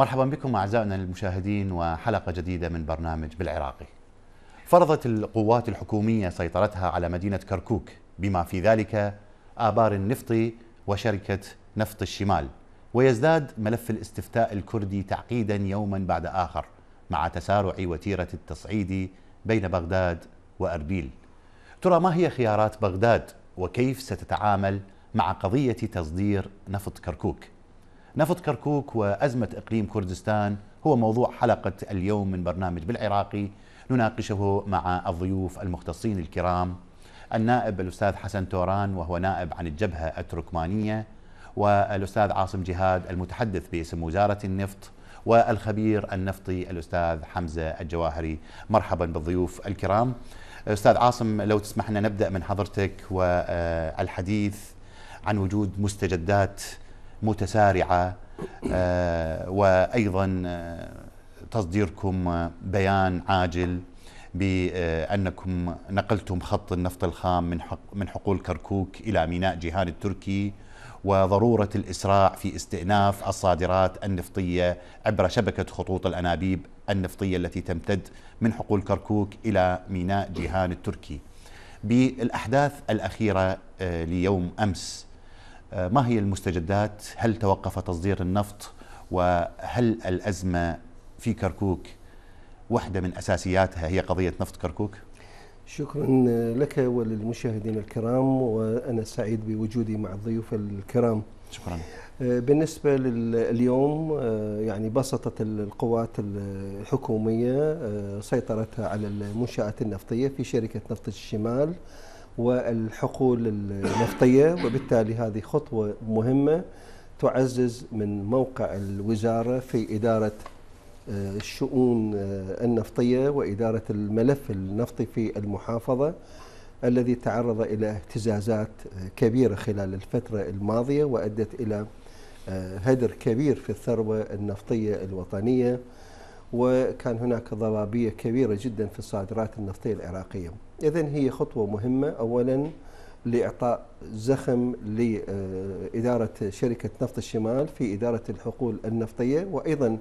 مرحبا بكم أعزائنا المشاهدين وحلقة جديدة من برنامج بالعراقي فرضت القوات الحكومية سيطرتها على مدينة كركوك بما في ذلك آبار النفط وشركة نفط الشمال ويزداد ملف الاستفتاء الكردي تعقيدا يوما بعد آخر مع تسارع وتيرة التصعيد بين بغداد وأربيل ترى ما هي خيارات بغداد وكيف ستتعامل مع قضية تصدير نفط كركوك؟ نفط كركوك وأزمة إقليم كردستان هو موضوع حلقة اليوم من برنامج بالعراقي نناقشه مع الضيوف المختصين الكرام النائب الأستاذ حسن توران وهو نائب عن الجبهة التركمانية والأستاذ عاصم جهاد المتحدث باسم وزارة النفط والخبير النفطي الأستاذ حمزة الجواهري مرحبا بالضيوف الكرام أستاذ عاصم لو تسمح لنا نبدأ من حضرتك والحديث عن وجود مستجدات متسارعه آه، وايضا آه، تصديركم بيان عاجل بانكم نقلتم خط النفط الخام من من حقول كركوك الى ميناء جيهان التركي وضروره الاسراع في استئناف الصادرات النفطيه عبر شبكه خطوط الانابيب النفطيه التي تمتد من حقول كركوك الى ميناء جيهان التركي. بالاحداث الاخيره آه، ليوم امس آه، ما هي المستجدات هل توقف تصدير النفط وهل الأزمة في كركوك واحدة من أساسياتها هي قضية نفط كركوك شكرا لك وللمشاهدين الكرام وأنا سعيد بوجودي مع الضيوف الكرام شكرا آه، بالنسبة لليوم آه، يعني بسطت القوات الحكومية سيطرتها على المنشآت النفطية في شركة نفط الشمال والحقول النفطية وبالتالي هذه خطوة مهمة تعزز من موقع الوزارة في إدارة آه، الشؤون آه، النفطية وإدارة الملف النفطي في المحافظة الذي تعرض إلى اهتزازات آه، كبيرة خلال الفترة الماضية وأدت إلى هدر كبير في الثروة النفطية الوطنية وكان هناك ضبابية كبيرة جدا في الصادرات النفطية العراقية إذا هي خطوة مهمة أولا لإعطاء زخم لإدارة شركة نفط الشمال في إدارة الحقول النفطية وأيضا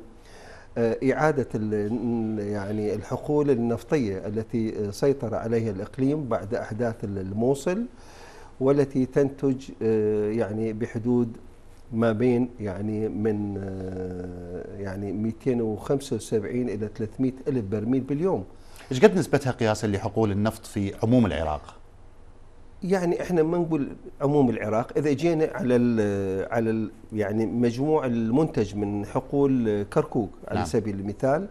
آه، إعادة يعني الحقول النفطية التي سيطر عليها الإقليم بعد أحداث الموصل والتي تنتج آه، يعني بحدود ما بين يعني من آه، يعني 275 إلى 300 ألف برميل باليوم ايش قد نسبتها قياسا لحقول النفط في عموم العراق؟ يعني احنا ما نقول عموم العراق اذا جينا على الـ على الـ يعني مجموع المنتج من حقول كركوك على نعم. سبيل المثال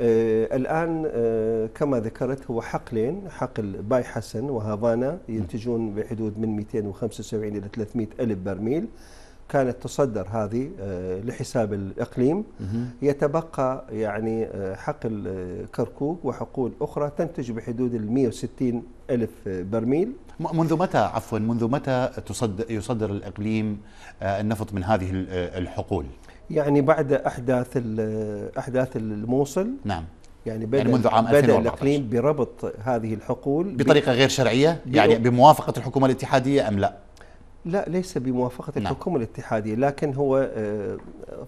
آه الان آه كما ذكرت هو حقلين حقل باي حسن وهافانا ينتجون بحدود من 275 الى 300 الف برميل آه كانت تصدر هذه آه، لحساب الإقليم يتبقى يعني آه، حقل الكركوك وحقول أخرى تنتج بحدود ال 160 ألف آه، برميل منذ متى عفوا منذ متى تصدر يصدر الإقليم النفط من هذه الحقول؟ يعني بعد أحداث أحداث الموصل نعم يعني بدأ, يعني منذ عام بدأ الإقليم بربط هذه الحقول بطريقة غير شرعية يعني بموافقة الحكومة الاتحادية أم لا؟ لا ليس بموافقة نعم. الحكومة الاتحادية لكن هو آه،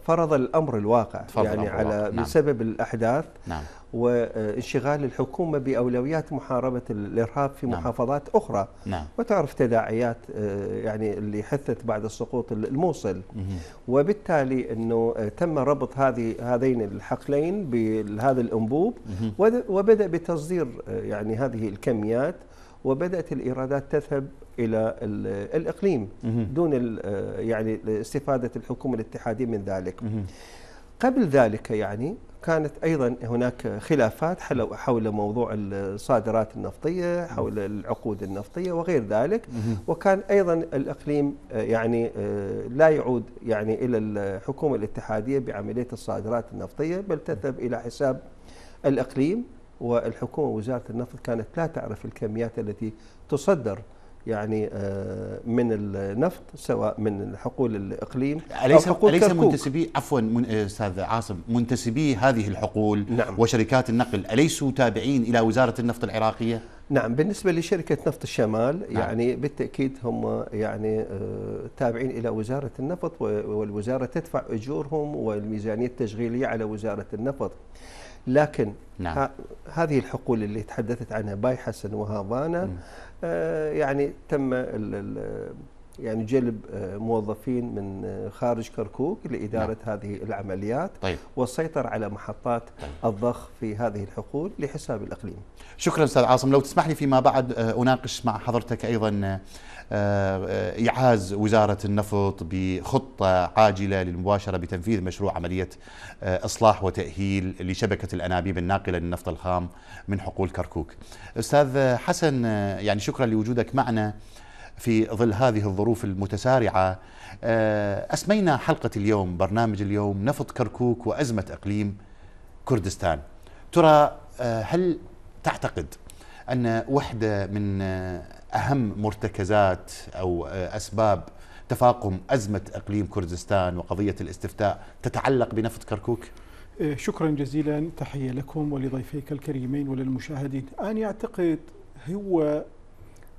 فرض الأمر الواقع فرض يعني الأمر على الواقع. نعم. بسبب نعم. الأحداث نعم. وانشغال الحكومة بأولويات محاربة الإرهاب في نعم. محافظات أخرى نعم. وتعرف تداعيات آه، يعني اللي حثت بعد سقوط الموصل مه. وبالتالي أنه آه، تم ربط هذه هذين الحقلين بهذا الأنبوب مه. وبدأ بتصدير يعني هذه الكميات وبدات الايرادات تذهب الى الاقليم دون آه، يعني استفاده الحكومه الاتحاديه من ذلك. قبل ذلك يعني كانت ايضا هناك خلافات حول موضوع الصادرات النفطيه، حول العقود النفطيه وغير ذلك، وكان ايضا الاقليم آه، يعني آه، لا يعود يعني الى الحكومه الاتحاديه بعمليه الصادرات النفطيه بل تذهب الى حساب الاقليم والحكومة وزارة النفط كانت لا تعرف الكميات التي تصدر يعني آه، من النفط سواء من حقول الاقليم اليس أو حقول اليس منتسبي عفوا من آه، استاذ عاصم منتسبي هذه الحقول نعم وشركات النقل اليسوا تابعين الى وزاره النفط العراقيه؟ نعم بالنسبه لشركه نفط الشمال نعم. يعني بالتاكيد هم يعني آه، تابعين الى وزاره النفط والوزاره تدفع اجورهم والميزانيه التشغيليه على وزاره النفط. لكن نعم. هذه الحقول اللي تحدثت عنها باي حسن وهافانا آه يعني تم ال ال يعني جلب آه، موظفين من آه، خارج كركوك لإدارة نعم. هذه العمليات طيب. والسيطرة على محطات طيب. الضخ في هذه الحقول لحساب الأقليم شكرا أستاذ عاصم لو تسمح لي فيما بعد آه، أناقش مع حضرتك أيضا آه، آه، إعاز وزارة النفط بخطة عاجلة للمباشرة بتنفيذ مشروع عملية آه، إصلاح وتأهيل لشبكة الأنابيب الناقلة للنفط الخام من حقول كركوك أستاذ حسن يعني شكرا لوجودك معنا في ظل هذه الظروف المتسارعة أسمينا حلقة اليوم برنامج اليوم نفط كركوك وأزمة إقليم كردستان ترى هل تعتقد أن وحدة من أهم مرتكزات أو آه، أسباب تفاقم أزمة إقليم كردستان وقضية الاستفتاء تتعلق بنفط كركوك؟ آه، شكرا جزيلا تحية لكم ولضيفيك الكريمين وللمشاهدين أنا أعتقد هو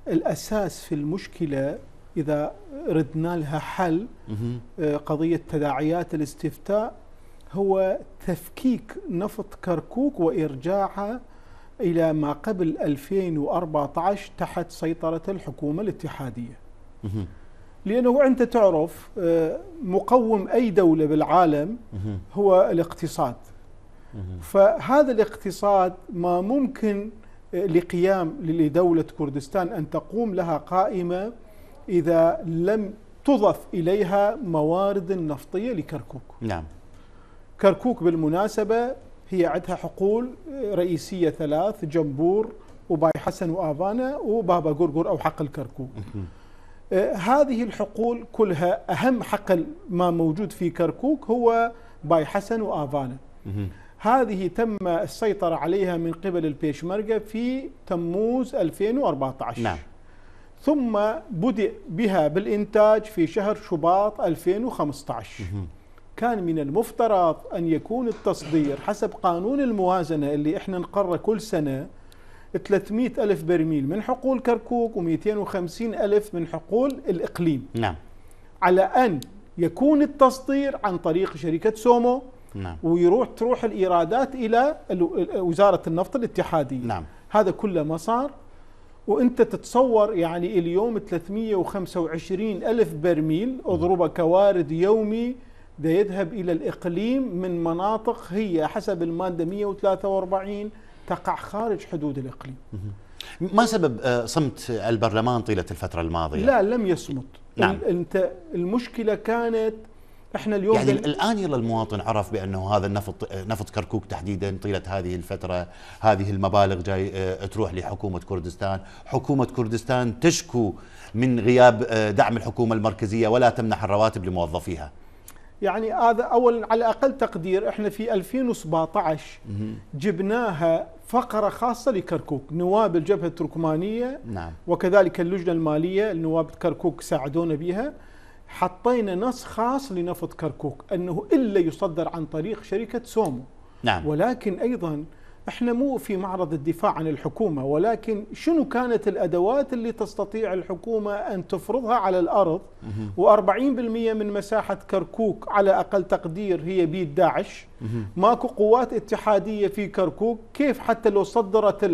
الأساس في المشكلة إذا ردنا لها حل آه، قضية تداعيات الاستفتاء هو تفكيك نفط كركوك وارجاعه إلى ما قبل 2014 تحت سيطرة الحكومة الاتحادية لأنه أنت تعرف آه، مقوم أي دولة بالعالم هو الاقتصاد فهذا الاقتصاد ما ممكن آه، لقيام لدولة كردستان أن تقوم لها قائمة إذا لم تضف إليها موارد نفطية لكركوك نعم كركوك بالمناسبة هي عندها حقول آه، رئيسية ثلاث جنبور وباي حسن وآفانا وبابا قرقر أو حقل كركوك آه، هذه الحقول كلها أهم حقل ما موجود في كركوك هو باي حسن وآفانا هذه تم السيطرة عليها من قبل البيشمركة في تموز 2014 نعم. ثم بدأ بها بالإنتاج في شهر شباط 2015 كان من المفترض أن يكون التصدير حسب قانون الموازنة اللي إحنا نقره كل سنة 300 ألف برميل من حقول كركوك و250 ألف من حقول الإقليم نعم على أن يكون التصدير عن طريق شركة سومو نعم. ويروح تروح الإيرادات إلى وزارة النفط الاتحادية نعم. هذا كله ما صار وانت تتصور يعني اليوم 325 ألف برميل اضربه كوارد يومي ده يذهب إلى الإقليم من مناطق هي حسب المادة 143 تقع خارج حدود الإقليم ما سبب آه، صمت البرلمان طيلة الفترة الماضية؟ لا لم يصمت نعم. انت المشكلة كانت احنا اليوم يعني الان يلا المواطن عرف بانه هذا النفط آه، نفط كركوك تحديدا طيله هذه الفتره هذه المبالغ جاي آه، تروح لحكومه كردستان، حكومه كردستان تشكو من غياب دعم الحكومه المركزيه ولا تمنح الرواتب لموظفيها. يعني هذا اولا على اقل تقدير احنا في 2017 جبناها فقره خاصه لكركوك نواب الجبهه التركمانيه نعم. وكذلك اللجنه الماليه النواب كركوك ساعدونا بها حطينا نص خاص لنفط كركوك انه الا يصدر عن طريق شركه سومو نعم. ولكن ايضا احنا مو في معرض الدفاع عن الحكومه ولكن شنو كانت الادوات اللي تستطيع الحكومه ان تفرضها على الارض و40% من مساحه كركوك على اقل تقدير هي بيد داعش ماكو قوات اتحاديه في كركوك كيف حتى لو صدرت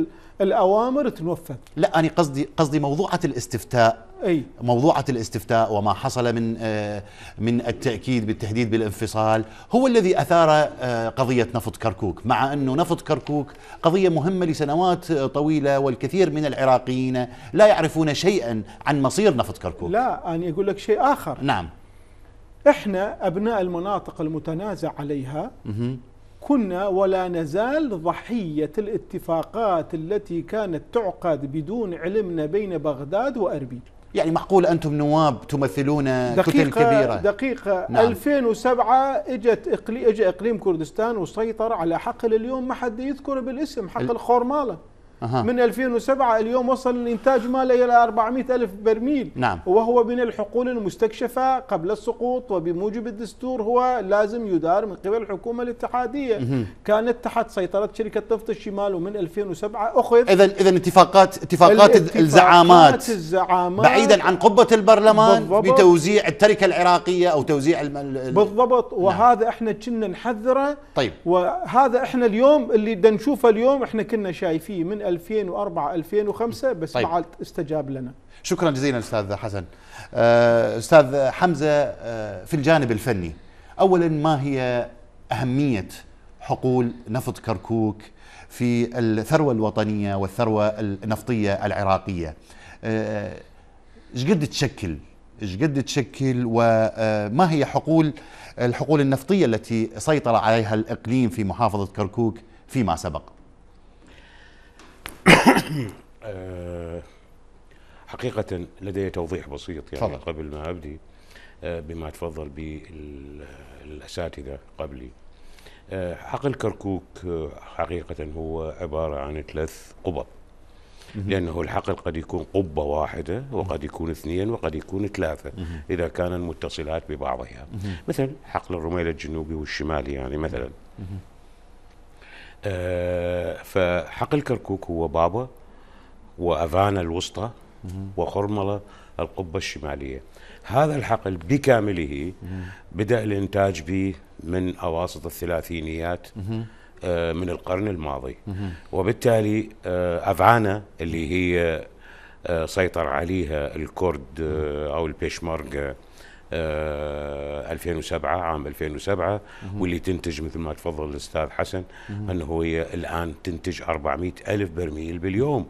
الأوامر تنفذ لا أنا قصدي قصدي موضوعة الاستفتاء أي موضوعة الاستفتاء وما حصل من آه، من التأكيد بالتهديد بالانفصال هو الذي أثار آه، قضية نفط كركوك مع أنه نفط كركوك قضية مهمة لسنوات طويلة والكثير من العراقيين لا يعرفون شيئا عن مصير نفط كركوك لا أنا أقول لك شيء آخر نعم احنا ابناء المناطق المتنازع عليها كنا ولا نزال ضحية الاتفاقات التي كانت تعقد بدون علمنا بين بغداد وأربيل يعني معقول أنتم نواب تمثلون كتل كبيرة دقيقة نعم. 2007 اجت إقلي اجى إقليم كردستان وسيطر على حقل اليوم ما حد يذكره بالاسم حقل خورمالة أه. من 2007 اليوم وصل الانتاج ماله الى 400 الف برميل نعم. وهو من الحقول المستكشفه قبل السقوط وبموجب الدستور هو لازم يدار من قبل الحكومه الاتحاديه مه. كانت تحت سيطره شركه نفط الشمال ومن 2007 اخذ اذا اذا اتفاقات اتفاقات الزعامات الزعامات بعيدا عن قبه البرلمان بالضبط. بتوزيع التركه العراقيه او توزيع الم... ال... بالضبط نعم. وهذا احنا كنا نحذره طيب وهذا احنا اليوم اللي نشوفه اليوم احنا كنا شايفيه من 2004 2005 بس طيب. ما استجاب لنا شكرا جزيلا استاذ حسن آه، استاذ حمزه آه، في الجانب الفني اولا ما هي اهميه حقول نفط كركوك في الثروه الوطنيه والثروه النفطيه العراقيه آه، ايش قد تشكل ايش قد تشكل وما هي حقول الحقول النفطيه التي سيطر عليها الاقليم في محافظه كركوك فيما سبق آه، حقيقة لدي توضيح بسيط يعني فضل. قبل ما أبدي آه، بما تفضل به الأساتذة قبلي آه، حقل كركوك حقيقة هو عبارة عن ثلاث قبب لأنه الحقل قد يكون قبة واحدة وقد يكون اثنين وقد يكون ثلاثة إذا كان متصلات ببعضها مثل حقل الرميل الجنوبي والشمالي يعني مثلا آه، فحقل كركوك هو بابا وافانا الوسطى وخرمله القبه الشماليه هذا الحقل بكامله بدا الانتاج به من اواسط الثلاثينيات آه، من القرن الماضي وبالتالي آه، افعانا اللي هي سيطر عليها الكرد او البيشمركه 2007 آه، عام 2007 واللي تنتج مثل ما تفضل الاستاذ حسن انه هي الان تنتج 400 الف برميل باليوم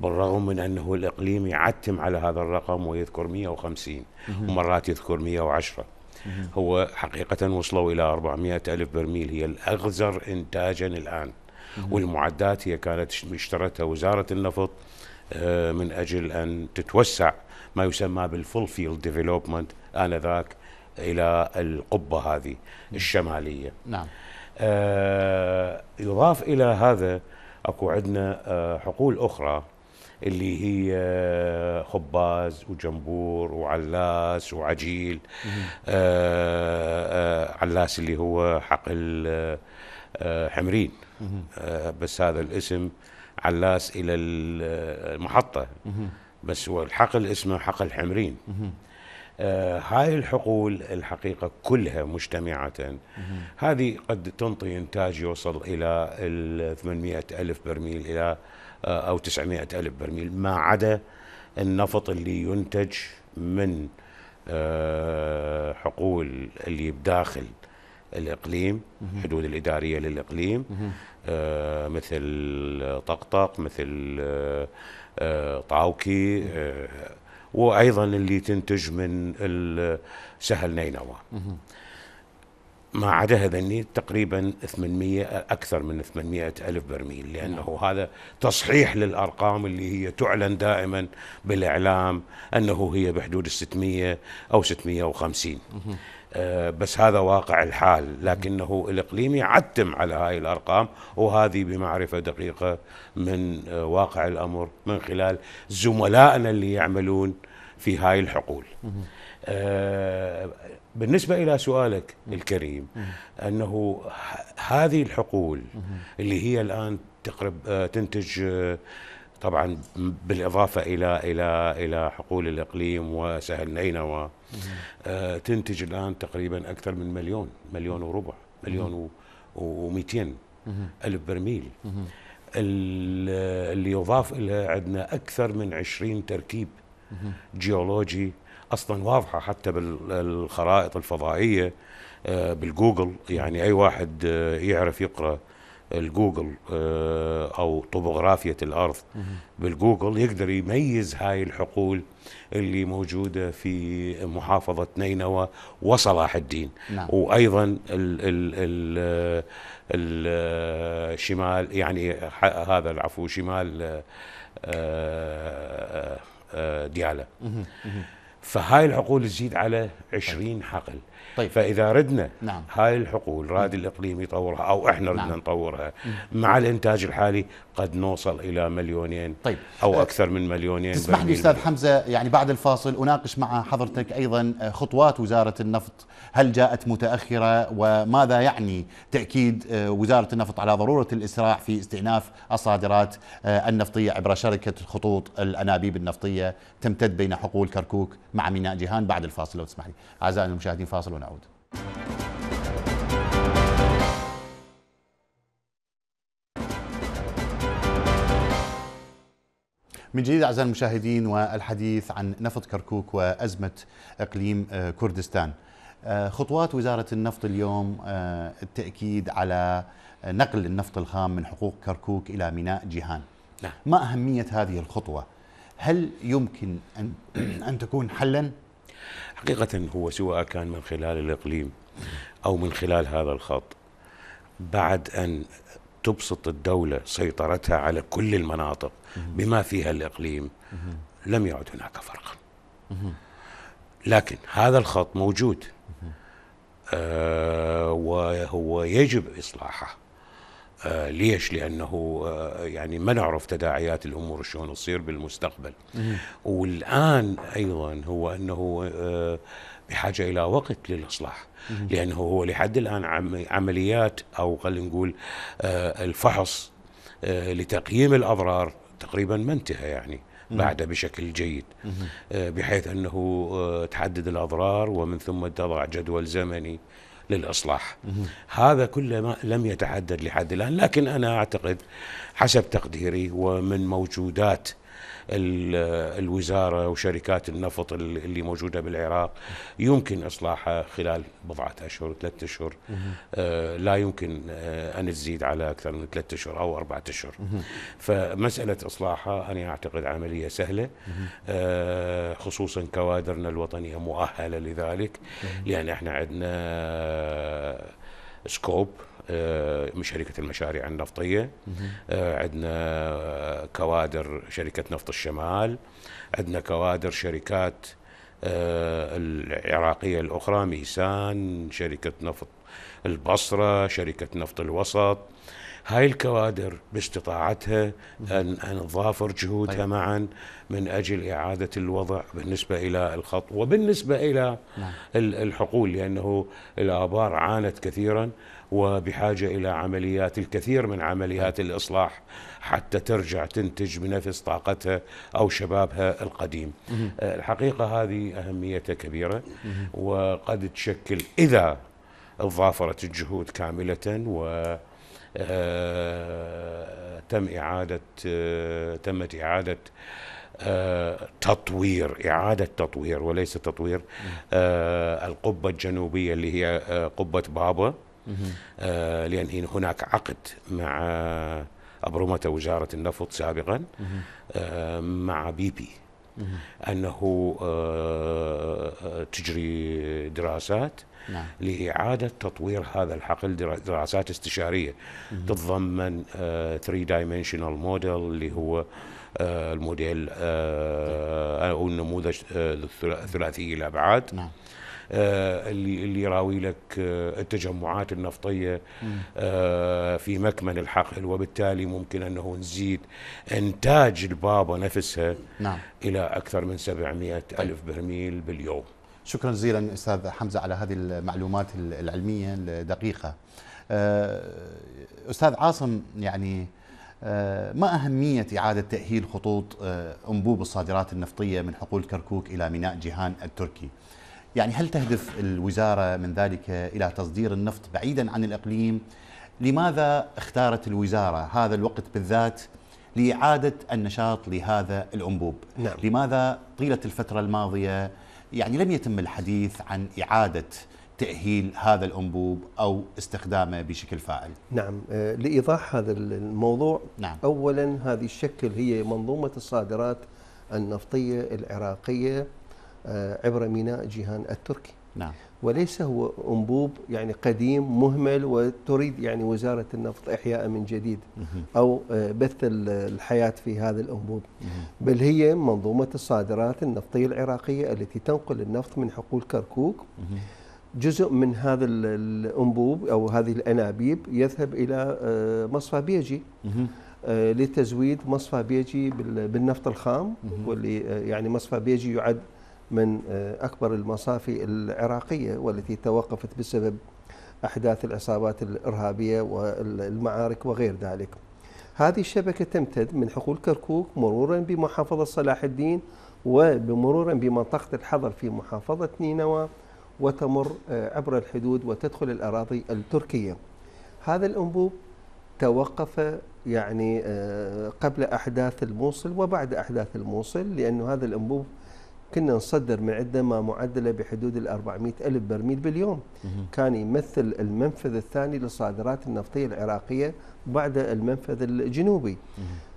بالرغم من انه الاقليم يعتم على هذا الرقم ويذكر 150 ومرات يذكر 110 هو حقيقة وصلوا إلى 400 ألف برميل هي الأغزر إنتاجا الآن والمعدات هي كانت اشترتها وزارة النفط آه، من أجل أن تتوسع ما يسمى بالفول فيلد ديفلوبمنت آنذاك إلى القبة هذه الشمالية نعم آه يضاف إلى هذا أكو عندنا آه، حقول أخرى اللي هي آه، خباز وجنبور وعلاس وعجيل آه،, آه علاس اللي هو حقل حمرين بس هذا الاسم علاس إلى المحطة بس هو الحقل اسمه حقل حمرين آه، هاي الحقول الحقيقة كلها مجتمعة هذه قد تنطي إنتاج يوصل إلى 800 ألف برميل إلى آه، أو 900 ألف برميل ما عدا النفط اللي ينتج من آه، حقول اللي بداخل الاقليم حدود الاداريه للاقليم آه مثل طقطق مثل آه طاوكي آه وايضا اللي تنتج من سهل نينوى ما عدا هذني تقريبا 800 اكثر من 800 الف برميل لانه نعم. هذا تصحيح للارقام اللي هي تعلن دائما بالاعلام انه هي بحدود ال 600 او 650 آه، بس هذا واقع الحال لكنه الإقليمي عتم على هاي الأرقام وهذه بمعرفة دقيقة من آه، واقع الأمر من خلال زملائنا اللي يعملون في هاي الحقول آه، بالنسبة إلى سؤالك الكريم أنه هذه الحقول اللي هي الآن تقرب تنتج طبعا بالاضافه الى الى الى حقول الاقليم وسهل نينوى آه، تنتج الان تقريبا اكثر من مليون مليون وربع مليون و200 الف برميل اللي يضاف الى عندنا اكثر من 20 تركيب جيولوجي اصلا واضحه حتى بالخرائط الفضائيه آه، بالجوجل يعني اي واحد آه، يعرف يقرا الجوجل آه، او طبوغرافيه الارض بالجوجل يقدر يميز هاي الحقول اللي موجوده في محافظه نينوى وصلاح الدين نعم. وايضا الشمال يعني هذا العفو شمال آه، آه، دياله فهاي الحقول تزيد على 20 حقل طيب. فاذا ردنا نعم. هاي الحقول راد الاقليم يطورها او احنا ردنا نعم. نطورها مع الانتاج الحالي قد نوصل الى مليونين طيب او اكثر من مليونين تسمح لي استاذ حمزه يعني بعد الفاصل اناقش مع حضرتك ايضا آه، خطوات وزاره النفط هل جاءت متاخره وماذا يعني تاكيد آه، وزاره النفط على ضروره الاسراع في استئناف الصادرات آه، النفطيه عبر شركه خطوط الانابيب النفطيه تمتد بين حقول كركوك مع ميناء جيهان بعد الفاصل لو تسمح لي اعزائي المشاهدين فاصل ونعود من جديد أعزائي المشاهدين والحديث عن نفط كركوك وأزمة إقليم آه، كردستان آه، خطوات وزارة النفط اليوم آه، التأكيد على نقل النفط الخام من حقوق كركوك إلى ميناء جيهان نعم. ما أهمية هذه الخطوة؟ هل يمكن أن, أن تكون حلا؟ حقيقة هو سواء كان من خلال الإقليم أو من خلال هذا الخط بعد أن تبسط الدولة سيطرتها على كل المناطق بما فيها الإقليم لم يعد هناك فرق لكن هذا الخط موجود آه، وهو يجب إصلاحه آه، ليش؟ لأنه آه، يعني ما نعرف تداعيات الأمور شلون تصير بالمستقبل والآن أيضا هو أنه آه بحاجه الى وقت للاصلاح لانه هو لحد الان عمليات او خلينا نقول آه، الفحص آه، لتقييم الاضرار تقريبا ما انتهى يعني بعد بشكل جيد آه، بحيث انه تحدد الاضرار ومن ثم تضع جدول زمني للاصلاح هذا كله ما لم يتحدد لحد الان لكن انا اعتقد حسب تقديري ومن موجودات الوزاره وشركات النفط اللي موجوده بالعراق يمكن اصلاحها خلال بضعه اشهر ثلاثة اشهر آه، لا يمكن آه، ان تزيد على اكثر من ثلاثة اشهر او اربعة اشهر فمساله اصلاحها انا اعتقد عمليه سهله آه، خصوصا كوادرنا الوطنيه مؤهله لذلك لان احنا عندنا سكوب آه، من شركه المشاريع النفطيه آه، عندنا كوادر شركه نفط الشمال عندنا كوادر شركات آه، العراقيه الاخرى ميسان شركه نفط البصره شركه نفط الوسط هاي الكوادر باستطاعتها ان ان تضافر جهودها طيب. معا من اجل اعاده الوضع بالنسبه الى الخط وبالنسبه الى نعم. الحقول لانه الابار عانت كثيرا وبحاجة إلى عمليات الكثير من عمليات الإصلاح حتى ترجع تنتج بنفس طاقتها أو شبابها القديم الحقيقة هذه أهميتها كبيرة وقد تشكل إذا ظافرت الجهود كاملة و آه، تم إعادة آه، تمت إعادة آه، تطوير إعادة تطوير وليس تطوير القبة الجنوبية اللي هي قبة بابا آه لأن هناك عقد مع ابرمته وزارة النفط سابقا آه مع بي بي أنه آه،, آه تجري دراسات نعم. لإعادة تطوير هذا الحقل دراسات استشارية مم. تتضمن 3 دايمنشنال موديل اللي هو آه الموديل آه نعم. او النموذج آه ثلاثي الابعاد نعم آه، اللي اللي يراوي لك آه، التجمعات النفطيه آه، في مكمن الحقل وبالتالي ممكن انه نزيد انتاج البابا نفسها نعم. الى اكثر من 700 طيب. الف برميل باليوم شكرا جزيلا استاذ حمزه على هذه المعلومات العلميه الدقيقه استاذ عاصم يعني ما أهمية إعادة تأهيل خطوط أنبوب الصادرات النفطية من حقول كركوك إلى ميناء جيهان التركي؟ يعني هل تهدف الوزارة من ذلك إلى تصدير النفط بعيدا عن الإقليم لماذا اختارت الوزارة هذا الوقت بالذات لإعادة النشاط لهذا الأنبوب نعم. لماذا طيلة الفترة الماضية يعني لم يتم الحديث عن إعادة تأهيل هذا الأنبوب أو استخدامه بشكل فاعل نعم آه، لإيضاح هذا الموضوع نعم. أولا هذه الشكل هي منظومة الصادرات النفطية العراقية آه، عبر ميناء جيهان التركي نعم وليس هو أنبوب يعني قديم مهمل وتريد يعني وزارة النفط إحياء من جديد أو آه، بث الحياة في هذا الأنبوب بل هي منظومة الصادرات النفطية العراقية التي تنقل النفط من حقول كركوك جزء من هذا الأنبوب أو هذه الأنابيب يذهب إلى آه، مصفى بيجي لتزويد مصفى بيجي بالنفط الخام واللي يعني مصفى بيجي يعد من آه، أكبر المصافي العراقية والتي توقفت بسبب أحداث العصابات الإرهابية والمعارك وغير ذلك هذه الشبكة تمتد من حقول كركوك مرورا بمحافظة صلاح الدين وبمرورا بمنطقة الحضر في محافظة نينوى وتمر آه، عبر الحدود وتدخل الأراضي التركية هذا الأنبوب توقف يعني آه، قبل أحداث الموصل وبعد أحداث الموصل لأن هذا الأنبوب كنا نصدر من عندنا ما معدله بحدود ال 400 الف برميل باليوم كان يمثل المنفذ الثاني للصادرات النفطيه العراقيه بعد المنفذ الجنوبي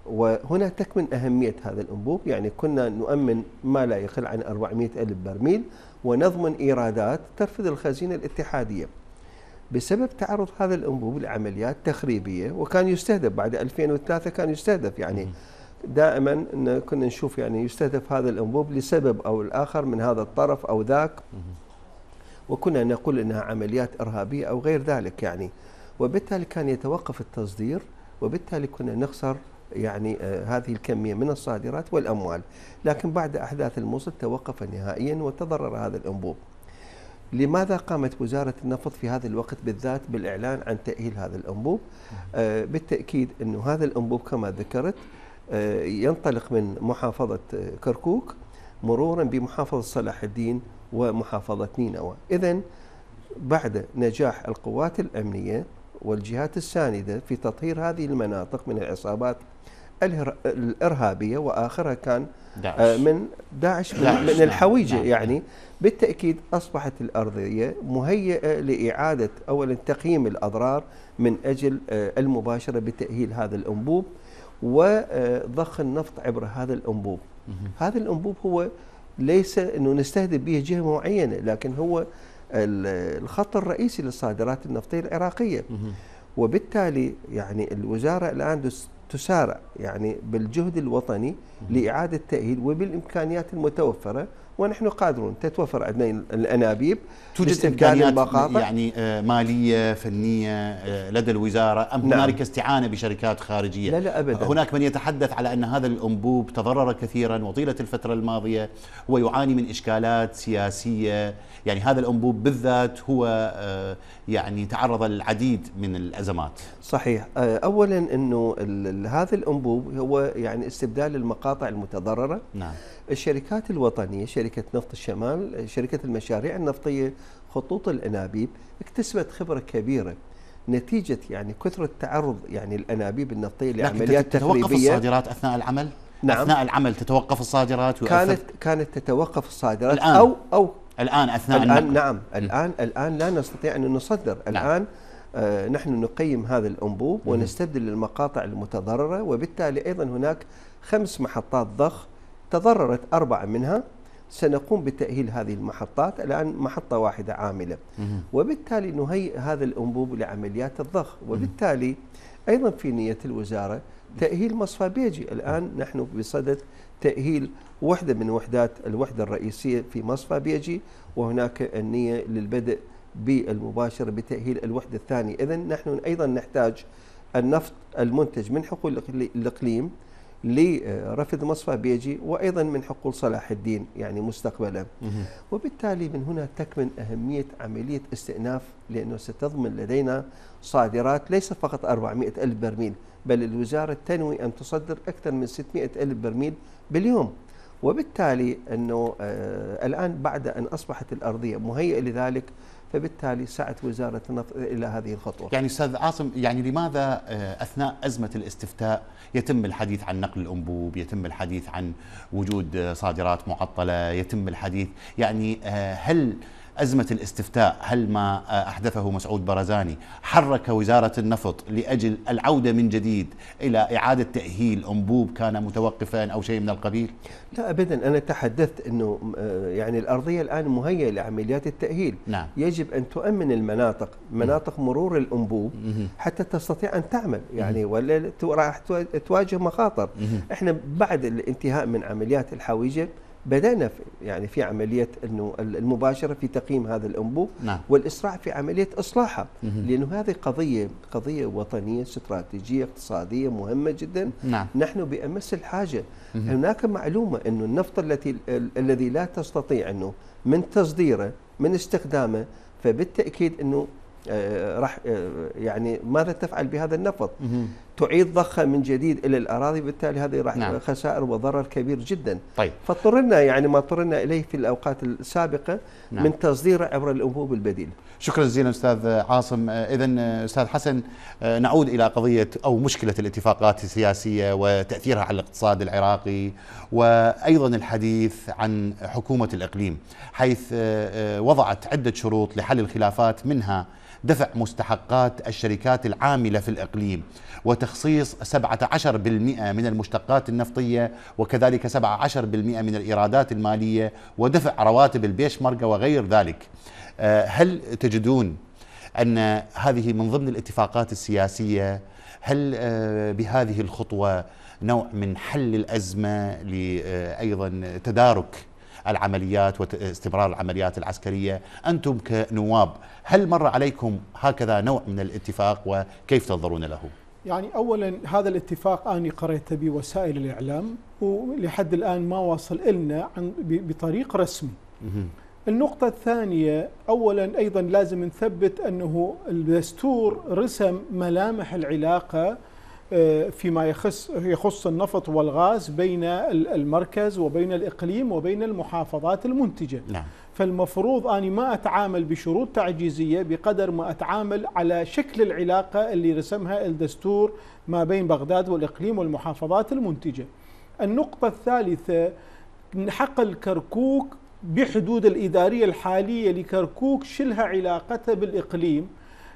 وهنا تكمن أهمية هذا الأنبوب يعني كنا نؤمن ما لا يقل عن 400 ألف برميل ونضمن إيرادات ترفض الخزينة الاتحادية بسبب تعرض هذا الأنبوب لعمليات تخريبية وكان يستهدف بعد 2003 كان يستهدف يعني دائما ان كنا نشوف يعني يستهدف هذا الانبوب لسبب او الاخر من هذا الطرف او ذاك وكنا نقول انها عمليات ارهابيه او غير ذلك يعني وبالتالي كان يتوقف التصدير وبالتالي كنا نخسر يعني آه، هذه الكميه من الصادرات والاموال لكن بعد احداث الموصل توقف نهائيا وتضرر هذا الانبوب لماذا قامت وزارة النفط في هذا الوقت بالذات بالإعلان عن تأهيل هذا الأنبوب؟ آه بالتأكيد أنه هذا الأنبوب كما ذكرت آه، ينطلق من محافظة آه، كركوك مرورا بمحافظة صلاح الدين ومحافظة نينوى إذا بعد نجاح القوات الأمنية والجهات الساندة في تطهير هذه المناطق من العصابات الارهابيه واخرها كان آه، داعش. من داعش, داعش من, من نعم، الحويجه داعش. نعم. يعني بالتاكيد اصبحت الارضيه مهيئه لاعاده اولا تقييم الاضرار من اجل المباشره بتاهيل هذا الانبوب وضخ النفط عبر هذا الانبوب هذا الانبوب هو ليس انه نستهدف به جهه معينه لكن هو الخط الرئيسي للصادرات النفطيه العراقيه وبالتالي يعني الوزاره الان تسارع يعني بالجهد الوطني لاعاده تاهيل وبالامكانيات المتوفره ونحن قادرون تتوفر عندنا الانابيب توجد امكانيات يعني آه، ماليه فنيه آه، لدى الوزاره ام نعم. هنالك استعانه بشركات خارجيه لا لا ابدا آه، هناك من يتحدث على ان هذا الانبوب تضرر كثيرا وطيله الفتره الماضيه ويعاني من اشكالات سياسيه يعني هذا الانبوب بالذات هو يعني تعرض للعديد من الازمات صحيح اولا انه هذا الانبوب هو يعني استبدال المقاطع المتضرره نعم الشركات الوطنية شركة نفط الشمال شركة المشاريع النفطية خطوط الأنابيب اكتسبت خبرة كبيرة نتيجة يعني كثرة تعرض يعني الأنابيب النفطية لعمليات تتوقف الصادرات أثناء العمل؟ نعم أثناء العمل تتوقف الصادرات كانت كانت تتوقف الصادرات الآن أو أو الآن أثناء الآن النقل. نعم الآن الآن لا نستطيع أن نصدر نعم. الآن آه، نحن نقيم هذا الأنبوب ونستبدل المقاطع المتضررة وبالتالي أيضا هناك خمس محطات ضخ تضررت أربعة منها سنقوم بتأهيل هذه المحطات الآن محطة واحدة عاملة وبالتالي نهيئ هذا الأنبوب لعمليات الضخ وبالتالي أيضا في نية الوزارة تأهيل مصفى بيجي الآن نحن بصدد تأهيل وحدة من وحدات الوحدة الرئيسية في مصفى بيجي وهناك النية للبدء بالمباشرة بتأهيل الوحدة الثانية إذا نحن أيضا نحتاج النفط المنتج من حقول الإقليم لرفد مصفى بيجي وأيضا من حقول صلاح الدين يعني مستقبلا وبالتالي من هنا تكمن أهمية عملية استئناف لأنه ستضمن لدينا صادرات ليس فقط 400 ألف برميل بل الوزارة تنوي أن تصدر أكثر من 600 ألف برميل باليوم وبالتالي أنه آه، الآن بعد أن أصبحت الأرضية مهيئة لذلك فبالتالي سعت وزارة النفط إلى هذه الخطوة يعني أستاذ عاصم يعني لماذا آه، أثناء أزمة الاستفتاء يتم الحديث عن نقل الأنبوب يتم الحديث عن وجود آه، صادرات معطلة يتم الحديث يعني آه، هل أزمة الاستفتاء هل ما أحدثه مسعود برزاني حرك وزارة النفط لأجل العودة من جديد إلى إعادة تأهيل أنبوب كان متوقفا أو شيء من القبيل لا أبدا أنا تحدثت أنه آه، يعني الأرضية الآن مهيئة لعمليات التأهيل نعم. يجب أن تؤمن المناطق مناطق مرور الأنبوب حتى تستطيع أن تعمل يعني ولا راح تواجه مخاطر إحنا بعد الانتهاء من عمليات الحويجة بدأنا في يعني في عملية أنه المباشرة في تقييم هذا الأنبوب نعم. والإسراع في عملية إصلاحه لأنه هذه قضية قضية وطنية استراتيجية اقتصادية مهمة جدا نعم. نحن بأمس الحاجة مه. هناك معلومة أنه النفط التي الذي لا تستطيع أنه من تصديره من استخدامه فبالتأكيد أنه آه راح آه يعني ماذا تفعل بهذا النفط؟ مه. تعيد ضخها من جديد الى الاراضي بالتالي هذه راح نعم. خسائر وضرر كبير جدا طيب فاضطرنا يعني ما اضطرنا اليه في الاوقات السابقه نعم. من تصديره عبر الانبوب البديل شكرا جزيلا استاذ عاصم اذا استاذ حسن آه، نعود الى قضيه او مشكله الاتفاقات السياسيه وتاثيرها على الاقتصاد العراقي وايضا الحديث عن حكومه الاقليم حيث آه، آه، وضعت عده شروط لحل الخلافات منها دفع مستحقات الشركات العامله في الاقليم وتخصيص 17% من المشتقات النفطية وكذلك 17% من الإيرادات المالية ودفع رواتب البيشمركة وغير ذلك آه، هل تجدون أن هذه من ضمن الاتفاقات السياسية هل آه، بهذه الخطوة نوع من حل الأزمة لأيضا تدارك العمليات واستمرار العمليات العسكرية أنتم كنواب هل مر عليكم هكذا نوع من الاتفاق وكيف تنظرون له؟ يعني أولا هذا الاتفاق أنا قريته بوسائل الإعلام ولحد الآن ما واصل إلنا عن بطريق رسمي النقطة الثانية أولا أيضا لازم نثبت أنه الدستور رسم ملامح العلاقة آه، فيما يخص يخص النفط والغاز بين المركز وبين الاقليم وبين المحافظات المنتجه نعم. فالمفروض أني ما أتعامل بشروط تعجيزية بقدر ما أتعامل على شكل العلاقة اللي رسمها الدستور ما بين بغداد والإقليم والمحافظات المنتجة النقطة الثالثة حقل كركوك بحدود الإدارية الحالية لكركوك شلها علاقتها بالإقليم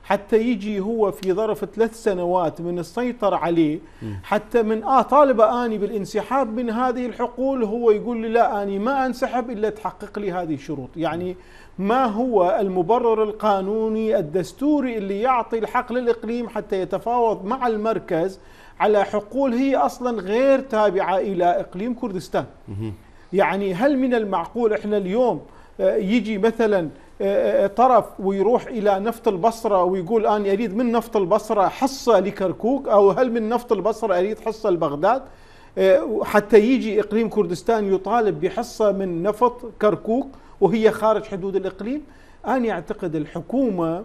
حتى يجي هو في ظرف ثلاث سنوات من السيطرة عليه حتى من آه طالب أني بالانسحاب من هذه الحقول هو يقول لي لا أني ما أنسحب إلا تحقق لي هذه الشروط يعني ما هو المبرر القانوني الدستوري اللي يعطي الحق للإقليم حتى يتفاوض مع المركز على حقول هي أصلا غير تابعة إلى إقليم كردستان يعني هل من المعقول إحنا اليوم آه، يجي مثلا طرف ويروح إلى نفط البصرة ويقول أنا أريد من نفط البصرة حصة لكركوك أو هل من نفط البصرة أريد حصة لبغداد حتى يجي إقليم كردستان يطالب بحصة من نفط كركوك وهي خارج حدود الإقليم أنا أعتقد الحكومة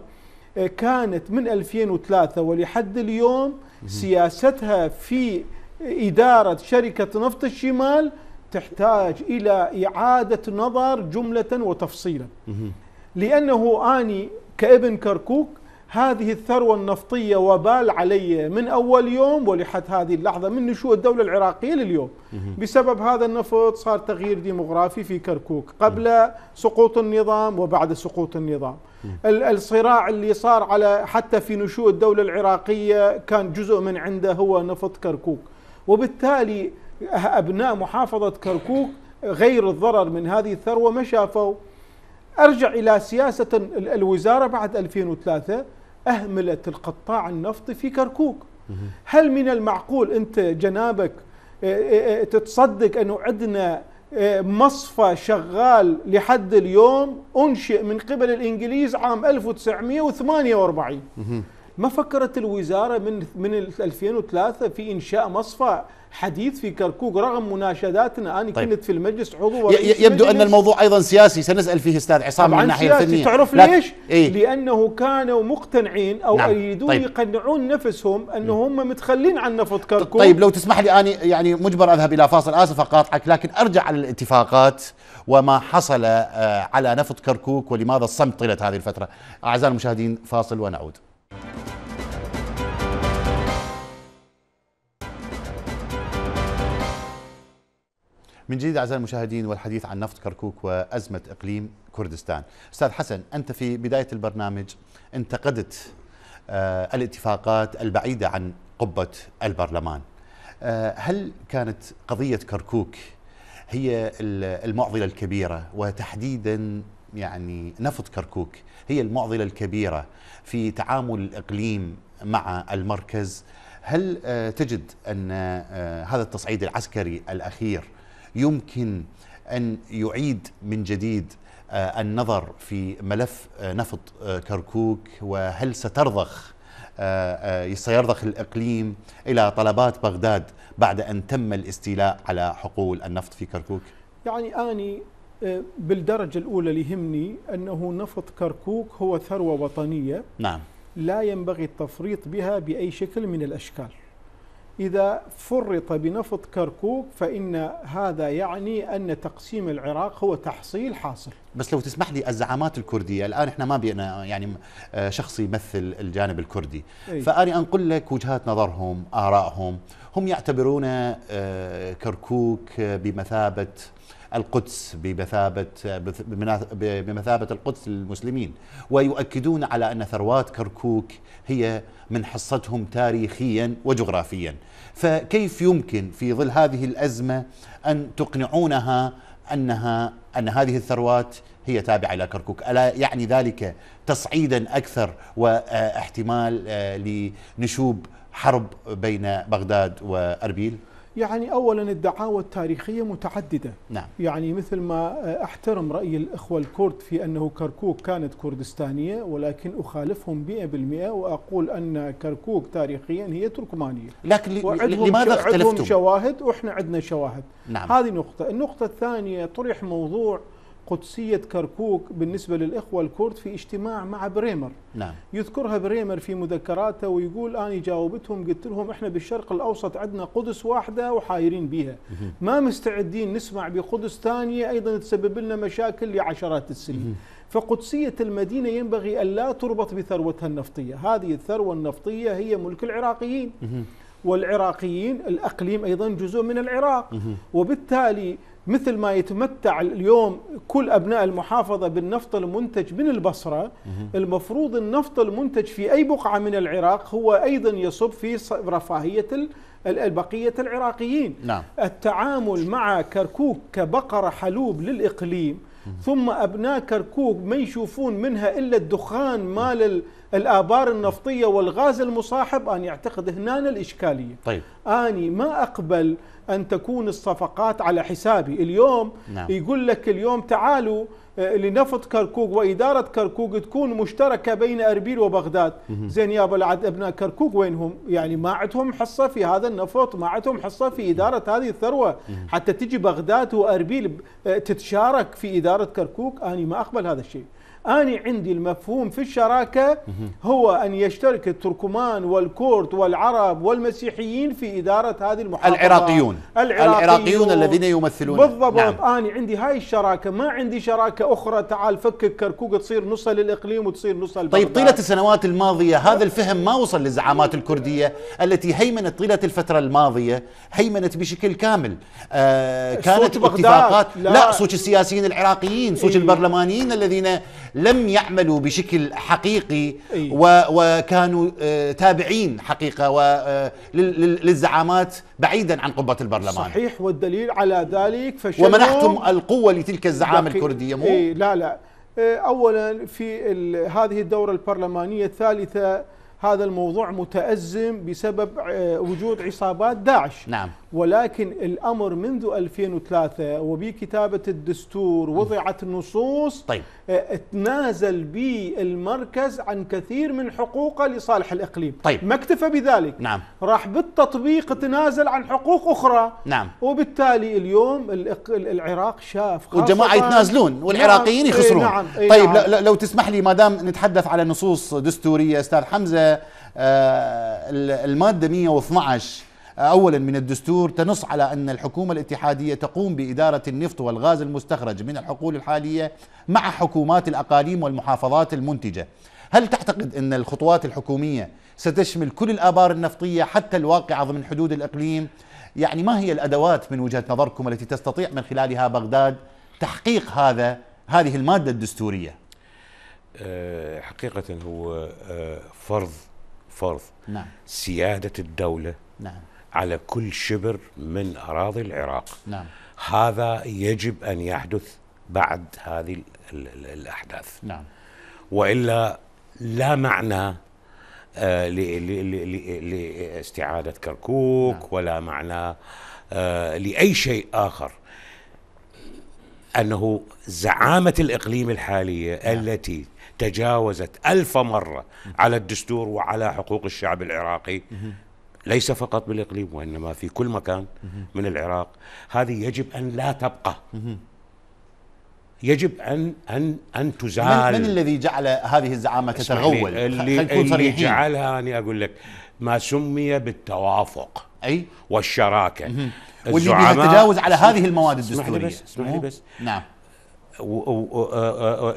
كانت من 2003 ولحد اليوم سياستها في إدارة شركة نفط الشمال تحتاج إلى إعادة نظر جملة وتفصيلا لأنه أني كابن كركوك هذه الثروة النفطية وبال علي من أول يوم ولحد هذه اللحظة من نشوء الدولة العراقية لليوم بسبب هذا النفط صار تغيير ديموغرافي في كركوك قبل سقوط النظام وبعد سقوط النظام الصراع اللي صار على حتى في نشوء الدولة العراقية كان جزء من عنده هو نفط كركوك وبالتالي أبناء محافظة كركوك غير الضرر من هذه الثروة ما شافوا أرجع إلى سياسة الوزارة بعد 2003 أهملت القطاع النفطي في كركوك هل من المعقول أنت جنابك آه، آه، آه، تتصدق أنه عندنا مصفى شغال لحد اليوم أنشئ من قبل الإنجليز عام 1948 ما فكرت الوزارة من من 2003 في إنشاء مصفى حديث في كركوك رغم مناشداتنا أنا طيب. كنت في المجلس عضو يبدو أن الموضوع أيضا سياسي سنسأل فيه أستاذ عصام من الناحية الفنية تعرف ليش؟ إيه؟ لأنه كانوا مقتنعين أو نعم. يريدون طيب. يقنعون نفسهم انه هم متخلين عن نفط طيب، كركوك طيب لو تسمح لي أنا يعني مجبر أذهب إلى فاصل آسف أقاطعك لكن أرجع على الاتفاقات وما حصل آه، على نفط كركوك ولماذا الصمت طيلة هذه الفترة أعزائي المشاهدين فاصل ونعود من جديد أعزائي المشاهدين والحديث عن نفط كركوك وأزمة إقليم كردستان أستاذ حسن أنت في بداية البرنامج انتقدت آه، الاتفاقات البعيدة عن قبة البرلمان آه، هل كانت قضية كركوك هي المعضلة الكبيرة وتحديدا يعني نفط كركوك هي المعضلة الكبيرة في تعامل الإقليم مع المركز هل آه، تجد أن هذا التصعيد العسكري الأخير يمكن أن يعيد من جديد آه، النظر في ملف آه، نفط آه، كركوك وهل سترضخ سيرضخ الإقليم إلى طلبات بغداد بعد أن تم الاستيلاء على حقول النفط في كركوك؟ يعني أني بالدرجة الأولى اللي يهمني أنه نفط كركوك هو ثروة وطنية نعم لا ينبغي التفريط بها بأي شكل من الأشكال إذا فرط بنفط كركوك فإن هذا يعني أن تقسيم العراق هو تحصيل حاصل بس لو تسمح لي الزعامات الكردية الآن إحنا ما بينا يعني آه، شخص يمثل الجانب الكردي أي. فأنا أنقل لك وجهات نظرهم آرائهم هم يعتبرون آه، كركوك آه، بمثابة القدس بمثابة بمثابة القدس للمسلمين ويؤكدون على أن ثروات كركوك هي من حصتهم تاريخيا وجغرافيا فكيف يمكن في ظل هذه الأزمة أن تقنعونها أنها أن هذه الثروات هي تابعة إلى كركوك ألا يعني ذلك تصعيدا أكثر واحتمال آه، لنشوب حرب بين بغداد وأربيل؟ يعني اولا الدعاوى التاريخيه متعدده نعم. يعني مثل ما آه، احترم راي الاخوه الكرد في انه كركوك كانت كردستانيه ولكن اخالفهم 100% واقول ان كركوك تاريخيا هي تركمانيه لكن لماذا اختلفتم؟ شواهد واحنا عندنا شواهد نعم. هذه نقطه، النقطه الثانيه طرح موضوع قدسية كركوك بالنسبة للإخوة الكرد في اجتماع مع بريمر نعم. يذكرها بريمر في مذكراته ويقول أنا جاوبتهم قلت لهم إحنا بالشرق الأوسط عندنا قدس واحدة وحايرين بها ما مستعدين نسمع بقدس ثانية أيضا تسبب لنا مشاكل لعشرات السنين فقدسية المدينة ينبغي أن لا تربط بثروتها النفطية هذه الثروة النفطية هي ملك العراقيين والعراقيين الأقليم أيضا جزء من العراق وبالتالي مثل ما يتمتع اليوم كل ابناء المحافظه بالنفط المنتج من البصره المفروض النفط المنتج في اي بقعه من العراق هو ايضا يصب في رفاهيه البقيه العراقيين نعم. التعامل مع كركوك كبقره حلوب للاقليم ثم ابناء كركوك ما يشوفون منها الا الدخان مال الابار النفطيه والغاز المصاحب انا اعتقد هنا الاشكاليه طيب اني ما اقبل أن تكون الصفقات على حسابي اليوم نعم. يقول لك اليوم تعالوا آه، لنفط كركوك وإدارة كركوك تكون مشتركة بين أربيل وبغداد زين يا بلعد أبناء كركوك وينهم يعني ما عندهم حصة في هذا النفط ما عندهم حصة في إدارة هذه الثروة حتى تجي بغداد وأربيل آه، تتشارك في إدارة كركوك أنا ما أقبل هذا الشيء أنا عندي المفهوم في الشراكة هو أن يشترك التركمان والكورد والعرب والمسيحيين في إدارة هذه المحافظة العراقيون العراقيون, العراقيون الذين يمثلون بالضبط نعم. أنا عندي هاي الشراكة ما عندي شراكة أخرى تعال فكك كركوك تصير نصها للإقليم وتصير نصها طيب طيلة السنوات الماضية هذا الفهم ما وصل للزعامات الكردية التي هيمنت طيلة الفترة الماضية هيمنت بشكل كامل آه كانت اتفاقات لا, لا سوق السياسيين العراقيين سوق إيه؟ البرلمانيين الذين لم يعملوا بشكل حقيقي وكانوا آه، تابعين حقيقه آه، للزعامات بعيدا عن قبه البرلمان صحيح والدليل على ذلك فشلوا ومنحتم القوه لتلك الزعامه الكرديه مو إيه، لا لا آه، اولا في هذه الدوره البرلمانيه الثالثه هذا الموضوع متأزم بسبب آه، وجود عصابات داعش نعم ولكن الأمر منذ 2003 وبكتابة الدستور وضعت نصوص طيب. آه، تنازل به المركز عن كثير من حقوقه لصالح الإقليم طيب. ما اكتفى بذلك نعم. راح بالتطبيق تنازل عن حقوق أخرى نعم. وبالتالي اليوم العراق شاف والجماعة يتنازلون نعم. والعراقيين يخسرون نعم. طيب نعم. لو تسمح لي ما دام نتحدث على نصوص دستورية أستاذ حمزة آه، المادة 112 آه، أولا من الدستور تنص على أن الحكومة الاتحادية تقوم بإدارة النفط والغاز المستخرج من الحقول الحالية مع حكومات الأقاليم والمحافظات المنتجة هل تعتقد أن الخطوات الحكومية ستشمل كل الآبار النفطية حتى الواقعة ضمن حدود الإقليم يعني ما هي الأدوات من وجهة نظركم التي تستطيع من خلالها بغداد تحقيق هذا هذه المادة الدستورية آه، حقيقة هو فرض فرض نعم. سيادة الدولة نعم. على كل شبر من أراضي العراق نعم. هذا يجب أن يحدث بعد هذه الـ الـ الـ الأحداث نعم. وإلا لا معنى آه، لاستعادة كركوك نعم. ولا معنى آه، لأي شيء آخر أنه زعامة الإقليم الحالية نعم. التي تجاوزت ألف مرة على الدستور وعلى حقوق الشعب العراقي ليس فقط بالإقليم وإنما في كل مكان من العراق هذه يجب أن لا تبقى يجب ان ان ان تزال من, من الذي جعل هذه الزعامه تتغول؟ اللي, اللي جعلها انا اقول لك ما سمي بالتوافق اي والشراكه واللي تجاوز على هذه المواد الدستوريه اسمح لي بس اسمح لي بس نعم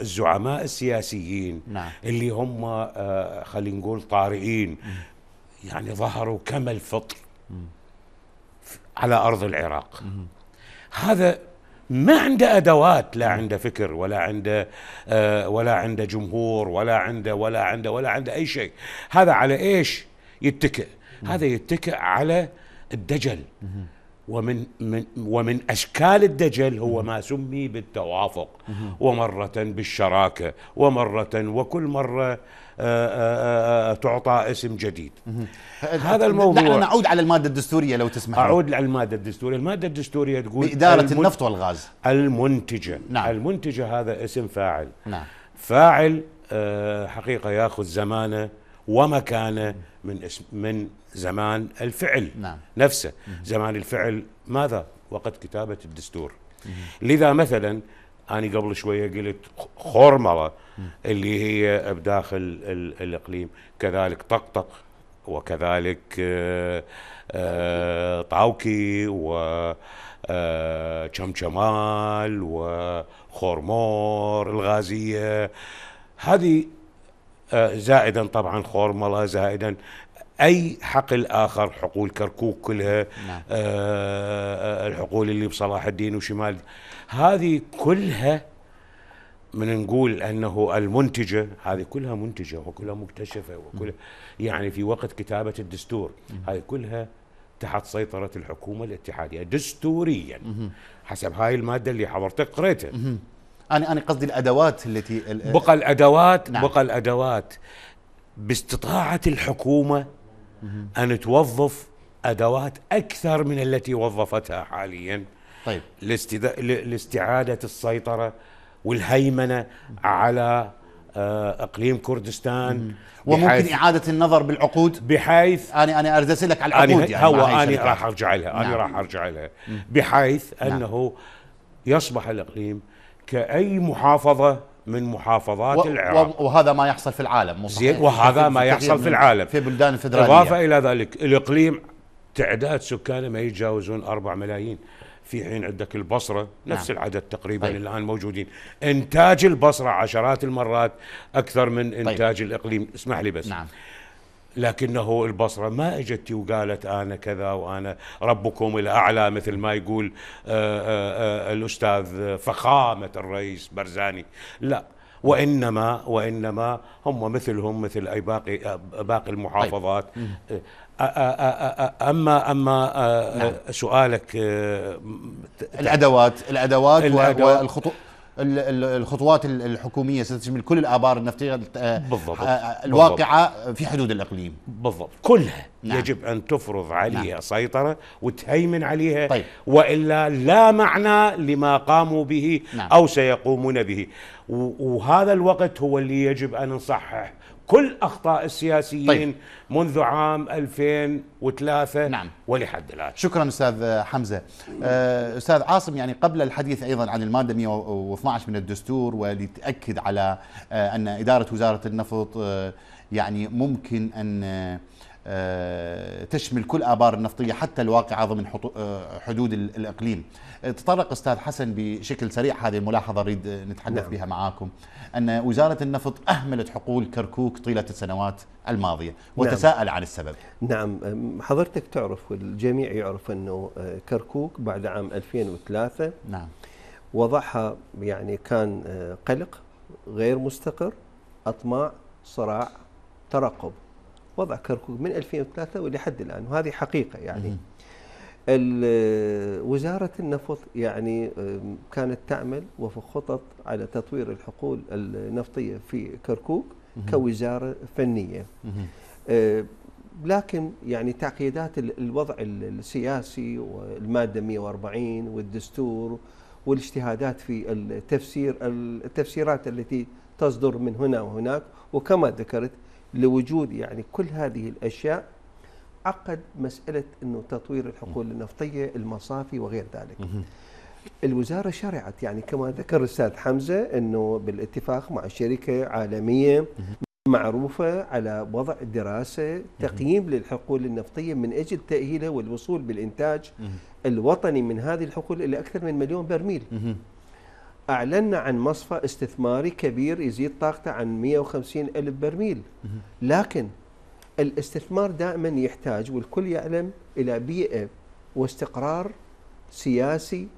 الزعماء السياسيين نعم. اللي هم آه، خلينا نقول طارئين يعني ظهروا كما الفطر على ارض العراق هذا ما عنده ادوات لا عنده فكر ولا عنده آه، ولا عنده جمهور ولا عنده ولا عنده ولا عنده اي شيء هذا على ايش يتكئ هذا يتكئ على الدجل ومن من ومن اشكال الدجل هو ما سمي بالتوافق ومره بالشراكه ومره وكل مره آه، آه، آه، تعطى اسم جديد هذا الموضوع نحن نعود على الماده الدستوريه لو تسمح اعود على الماده الدستوريه الماده الدستوريه تقول باداره المن... النفط والغاز المنتجه نعم. المنتجه هذا اسم فاعل نعم. فاعل حقيقه ياخذ زمانه ومكانه من اسم من زمان الفعل نعم. نفسه مم. زمان الفعل ماذا وقت كتابة الدستور مم. لذا مثلا أنا قبل شوية قلت خورملة اللي هي بداخل الإقليم كذلك طقطق وكذلك آآ آه، آآ آه، طاوكي و شمشمال آه، وخورمور الغازية هذه آه، زائدا طبعا خورملة زائدا اي حقل اخر حقول كركوك كلها نعم. آه، آه، الحقول اللي بصلاح الدين وشمال هذه كلها من نقول انه المنتجه هذه كلها منتجه وكلها مكتشفه وكلها يعني في وقت كتابه الدستور هذه كلها تحت سيطره الحكومه الاتحاديه دستوريا حسب هاي الماده اللي حضرتك قريتها انا انا قصدي الادوات التي بقى الادوات نعم. بقى الادوات باستطاعه الحكومه ان توظف ادوات اكثر من التي وظفتها حاليا طيب لاستد... لاستعاده السيطره والهيمنه على آه، اقليم كردستان وممكن اعاده النظر بالعقود بحيث انا انا اريد اسالك على العقود أنا يعني هو انا راح ارجع لها انا نعم. راح ارجع لها بحيث نعم. انه يصبح الاقليم كأي محافظة من محافظات و العراق وهذا ما يحصل في العالم زين وهذا ما يحصل في العالم في بلدان فدرالية إضافة إلى ذلك الإقليم تعداد سكانه ما يتجاوزون 4 ملايين في حين عندك البصرة نفس نعم. العدد تقريبا طيب. الآن موجودين إنتاج البصرة عشرات المرات أكثر من طيب. إنتاج طيب. الإقليم اسمح لي بس نعم. لكنه البصرة ما أجت وقالت أنا كذا وأنا ربكم الأعلى مثل ما يقول آه، آه، آه، الأستاذ فخامة الرئيس برزاني لا وإنما وإنما هم مثلهم مثل أي باقي باقي المحافظات طيب. اما اما نعم. سؤالك الادوات, الأدوات والخطوط الخطوات الحكوميه ستشمل كل الابار النفطيه آه، آه، بالضبط الواقعه بالضبط في حدود الاقليم بالضبط كلها نعم. يجب ان تفرض عليها نعم. سيطره وتهيمن عليها طيب. والا لا معنى لما قاموا به نعم. او سيقومون به وهذا الوقت هو اللي يجب ان نصحح كل اخطاء السياسيين طيب. منذ عام 2003 نعم. ولحد الان شكرا استاذ حمزه آه، استاذ عاصم يعني قبل الحديث ايضا عن الماده 112 من الدستور ولتاكد على آه، ان اداره وزاره النفط آه، يعني ممكن ان تشمل كل ابار النفطيه حتى الواقعه ضمن حدود الاقليم تطرق استاذ حسن بشكل سريع هذه الملاحظه اريد نتحدث نعم. بها معاكم ان وزاره النفط اهملت حقول كركوك طيله السنوات الماضيه نعم. وتساءل نعم. عن السبب نعم حضرتك تعرف والجميع يعرف انه أه، كركوك بعد عام 2003 نعم وضعها يعني كان أه، قلق غير مستقر اطماع صراع ترقب وضع كركوك من 2003 ولحد الان وهذه حقيقه يعني م- وزارة النفط يعني كانت تعمل وفق خطط على تطوير الحقول النفطية في كركوك كوزارة فنية لكن يعني تعقيدات الوضع السياسي والمادة 140 والدستور والاجتهادات في التفسير التفسيرات التي تصدر من هنا وهناك وكما ذكرت لوجود يعني كل هذه الأشياء عقد مساله انه تطوير الحقول النفطيه، المصافي وغير ذلك. الوزاره شرعت يعني كما ذكر الاستاذ حمزه انه بالاتفاق مع شركه عالميه معروفة على وضع دراسة تقييم للحقول النفطية من أجل تأهيلها والوصول بالإنتاج الوطني من هذه الحقول إلى أكثر من مليون برميل أعلنا عن مصفى استثماري كبير يزيد طاقته عن 150 ألف برميل لكن الاستثمار دائما يحتاج والكل يعلم الى بيئه واستقرار سياسي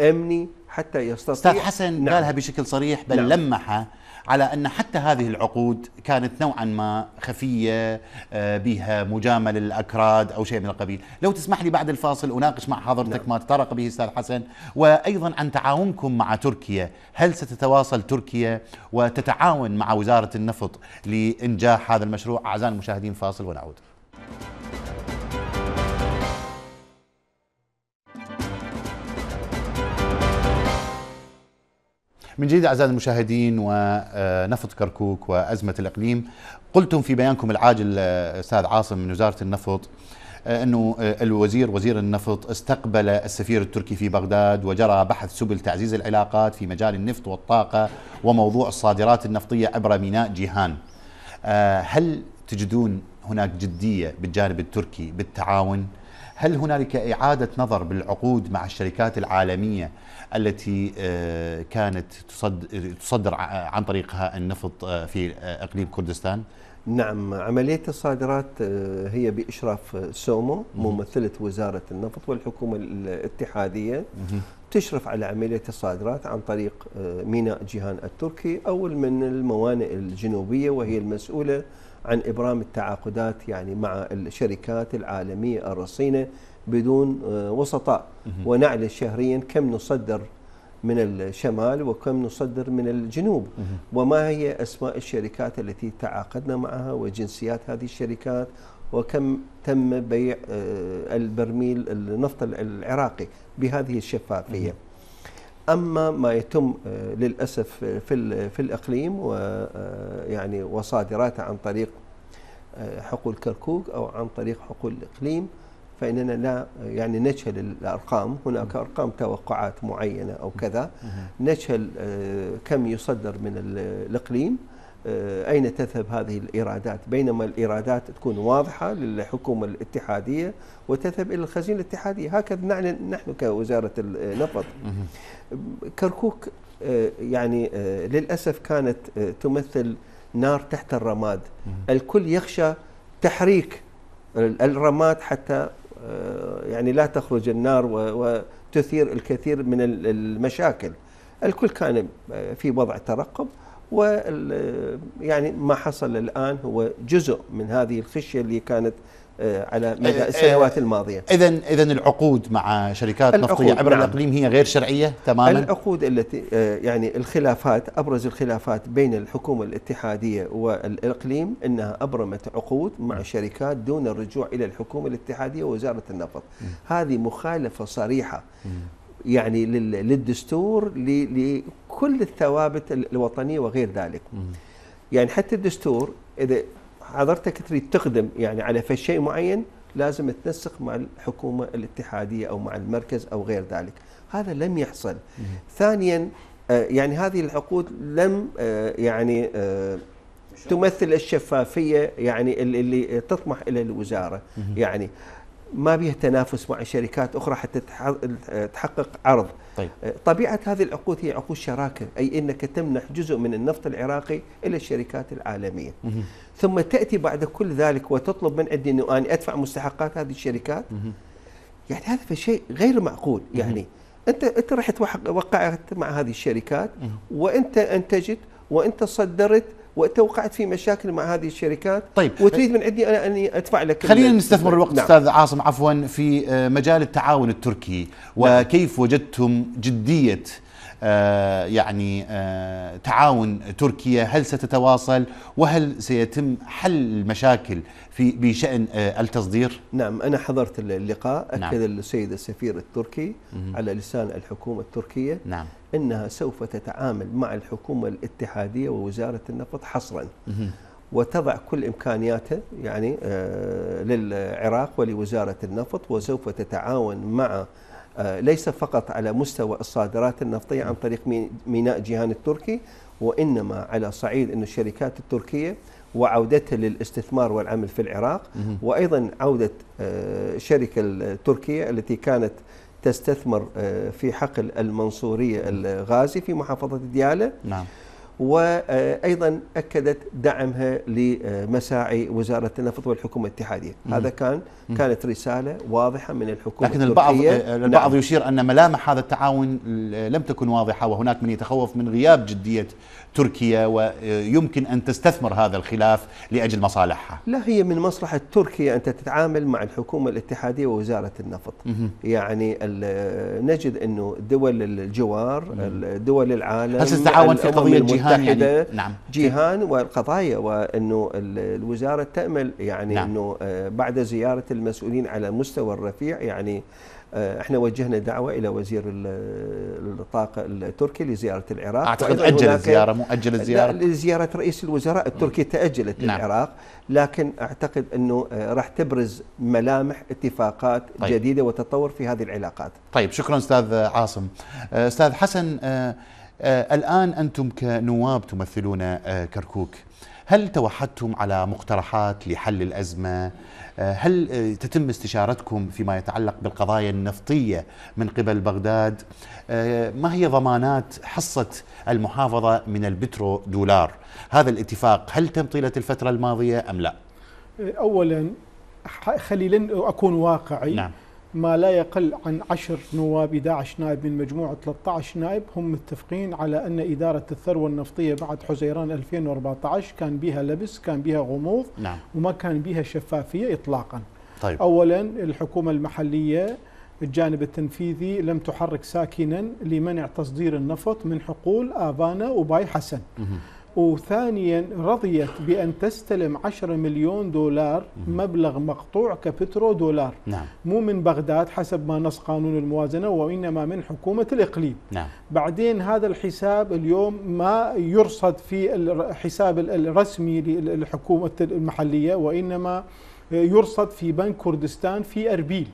امني حتى يستطيع استاذ حسن نعم. قالها بشكل صريح بل نعم. لمح على ان حتى هذه العقود كانت نوعا ما خفيه آه، بها مجامله للاكراد او شيء من القبيل، لو تسمح لي بعد الفاصل اناقش مع حضرتك نعم. ما تطرق به استاذ حسن وايضا عن تعاونكم مع تركيا، هل ستتواصل تركيا وتتعاون مع وزاره النفط لانجاح هذا المشروع؟ اعزائي المشاهدين فاصل ونعود. من جديد أعزائي المشاهدين ونفط كركوك وأزمة الإقليم قلتم في بيانكم العاجل أستاذ عاصم من وزارة النفط آه، أنه آه، الوزير وزير النفط استقبل السفير التركي في بغداد وجرى بحث سبل تعزيز العلاقات في مجال النفط والطاقة وموضوع الصادرات النفطية عبر ميناء جيهان آه، هل تجدون هناك جدية بالجانب التركي بالتعاون هل هنالك إعادة نظر بالعقود مع الشركات العالمية التي آه، كانت تصدر عن طريقها النفط آه، في آه، إقليم كردستان؟ نعم عملية الصادرات هي بإشراف سومو ممثلة وزارة النفط والحكومة الاتحادية تشرف على عملية الصادرات عن طريق ميناء جيهان التركي او من الموانئ الجنوبية وهي المسؤولة عن إبرام التعاقدات يعني مع الشركات العالمية الرصينة بدون آه، وسطاء ونعلن شهريا كم نصدر من الشمال وكم نصدر من الجنوب وما هي أسماء الشركات التي تعاقدنا معها وجنسيات هذه الشركات وكم تم بيع آه، البرميل النفط العراقي بهذه الشفافية اما ما يتم آه، للاسف آه، في في الاقليم ويعني آه، وصادراته عن طريق حقول كركوك او عن طريق حقول الاقليم فاننا لا يعني نجهل الارقام هناك ارقام توقعات معينه او كذا نجهل كم يصدر من الاقليم آه، أين تذهب هذه الإيرادات بينما الإيرادات تكون واضحة للحكومة الاتحادية وتذهب إلى الخزينة الاتحادية هكذا نعلن نحن كوزارة النفط كركوك آه، يعني آه، للأسف كانت تمثل نار تحت الرماد الكل يخشى تحريك الرماد حتى يعني لا تخرج النار وتثير الكثير من المشاكل الكل كان في وضع ترقب و يعني ما حصل الان هو جزء من هذه الخشيه اللي كانت آه، على مدى إيه، إيه، السنوات الماضيه. اذا اذا العقود مع شركات نفطيه عبر نعم. الاقليم هي غير شرعيه تماما؟ العقود التي آه، يعني الخلافات ابرز الخلافات بين الحكومه الاتحاديه والاقليم انها ابرمت عقود مع نعم. شركات دون الرجوع الى الحكومه الاتحاديه ووزاره النفط. هذه مخالفه صريحه م. يعني للدستور لكل الثوابت الوطنيه وغير ذلك يعني حتى الدستور اذا حضرتك تريد تقدم يعني على في شيء معين لازم تنسق مع الحكومه الاتحاديه او مع المركز او غير ذلك هذا لم يحصل ثانيا آه، يعني هذه العقود لم آه، يعني آه، تمثل الشفافيه يعني اللي تطمح الى الوزاره يعني ما بها تنافس مع شركات اخرى حتى تحقق عرض طيب. أه، طبيعه هذه العقود هي عقود شراكه اي انك تمنح جزء من النفط العراقي الى الشركات العالميه مه. ثم تاتي بعد كل ذلك وتطلب من عندي انه انا ادفع مستحقات هذه الشركات مه. يعني هذا شيء غير معقول يعني مه. انت انت رحت وقعت مع هذه الشركات مه. وانت انتجت وانت صدرت وانت وقعت في مشاكل مع هذه الشركات طيب وتريد من عندي انا اني ادفع لك خلينا نستثمر نعم. الوقت نعم. استاذ عاصم عفوا في آه، مجال التعاون التركي نعم. وكيف وجدتم جديه آه يعني آه تعاون تركيا هل ستتواصل وهل سيتم حل المشاكل في بشأن آه التصدير نعم أنا حضرت اللقاء نعم. أكد نعم. السيد السفير التركي مم. على لسان الحكومة التركية نعم أنها سوف تتعامل مع الحكومة الاتحادية ووزارة النفط حصرا وتضع كل إمكانياتها يعني آه، للعراق ولوزارة النفط وسوف تتعاون مع آه، ليس فقط على مستوى الصادرات النفطية عن طريق ميناء جيهان التركي وإنما على صعيد أن الشركات التركية وعودتها للاستثمار والعمل في العراق وأيضا عودة الشركة آه، التركية التي كانت تستثمر آه، في حقل المنصورية الغازي في محافظة ديالة نعم وأيضا آه، أكدت دعمها لمساعي وزارة النفط والحكومة الاتحادية مم. هذا كان كانت رسالة واضحة من الحكومة لكن البعض آه، نعم. البعض نعم. يشير أن ملامح هذا التعاون لم تكن واضحة وهناك من يتخوف من غياب جدية تركيا ويمكن أن تستثمر هذا الخلاف لأجل مصالحها لا هي من مصلحة تركيا أن تتعامل مع الحكومة الاتحادية ووزارة النفط يعني نجد أنه دول الجوار دول العالم هل ستتعاون في قضية جيهان يعني؟ نعم جيهان والقضايا وأنه الوزارة تأمل يعني نعم. أنه آه، بعد زيارة المسؤولين على المستوى الرفيع يعني آه، احنا وجهنا دعوه الى وزير الطاقه التركي لزياره العراق اعتقد اجل الزياره مو اجل الزياره لزياره رئيس الوزراء التركي تاجلت نعم. العراق لكن اعتقد انه آه، راح تبرز ملامح اتفاقات طيب. جديده وتطور في هذه العلاقات طيب شكرا استاذ عاصم آه، استاذ حسن الان انتم كنواب تمثلون كركوك هل توحدتم على مقترحات لحل الازمه هل تتم استشارتكم فيما يتعلق بالقضايا النفطية من قبل بغداد آه، ما هي ضمانات حصة المحافظة من البترو دولار هذا الاتفاق هل تم طيلة الفترة الماضية أم لا؟ أولا خلي لن أكون واقعي نعم. ما لا يقل عن عشر نواب 11 نائب من مجموع 13 نائب هم متفقين على أن إدارة الثروة النفطية بعد حزيران 2014 كان بها لبس كان بها غموض نعم. وما كان بها شفافية إطلاقا طيب. أولا الحكومة المحلية الجانب التنفيذي لم تحرك ساكنا لمنع تصدير النفط من حقول آبانا وباي حسن مه. وثانيا رضيت بأن تستلم 10 مليون دولار مبلغ مقطوع كبترو دولار نعم. مو من بغداد حسب ما نص قانون الموازنة وإنما من حكومة الإقليم نعم. بعدين هذا الحساب اليوم ما يرصد في الحساب الرسمي للحكومة المحلية وإنما يرصد في بنك كردستان في اربيل